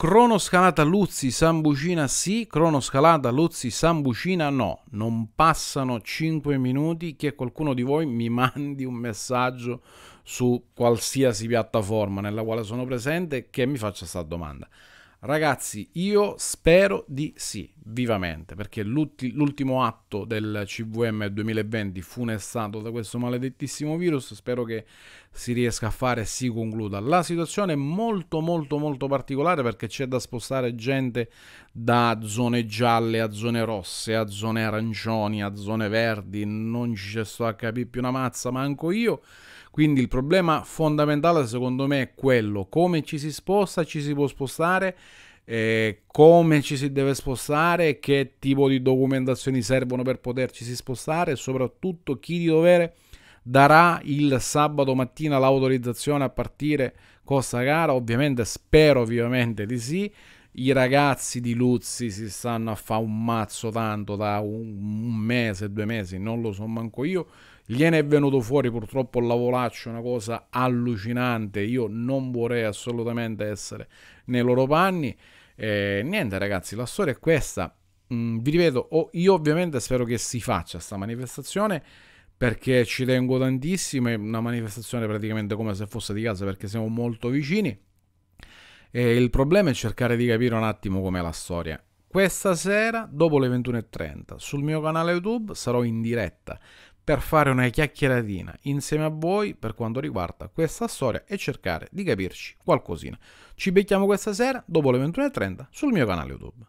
Cronoscalata Luzzi Sambucina sì, cronoscalata Luzzi Sambucina no. Non passano 5 minuti che qualcuno di voi mi mandi un messaggio su qualsiasi piattaforma nella quale sono presente che mi faccia questa domanda. Ragazzi, io spero di sì, vivamente, perché l'ultimo atto del CVM 2020 funestato da questo maledettissimo virus, spero che si riesca a fare e si concluda. La situazione è molto molto molto particolare perché c'è da spostare gente da zone gialle a zone rosse, a zone arancioni, a zone verdi, non ci sto a capire più una mazza, manco io. Quindi il problema fondamentale secondo me è quello, come ci si sposta, ci si può spostare, eh, come ci si deve spostare, che tipo di documentazioni servono per poterci si spostare e soprattutto chi di dovere darà il sabato mattina l'autorizzazione a partire Costa Gara, ovviamente spero ovviamente di sì, i ragazzi di Luzzi si stanno a fare un mazzo tanto da un, mese, due mesi, non lo so manco io. Gliene è venuto fuori purtroppo il lavoraccio, una cosa allucinante. Io non vorrei assolutamente essere nei loro panni. Eh, niente ragazzi, la storia è questa. Mm, vi ripeto, io ovviamente spero che si faccia questa manifestazione perché ci tengo tantissimo. È una manifestazione praticamente come se fosse di casa perché siamo molto vicini e il problema è cercare di capire un attimo com'è la storia. Questa sera, dopo le 21.30, sul mio canale YouTube sarò in diretta per fare una chiacchieratina insieme a voi per quanto riguarda questa storia e cercare di capirci qualcosina. Ci becchiamo questa sera, dopo le 21.30, sul mio canale YouTube.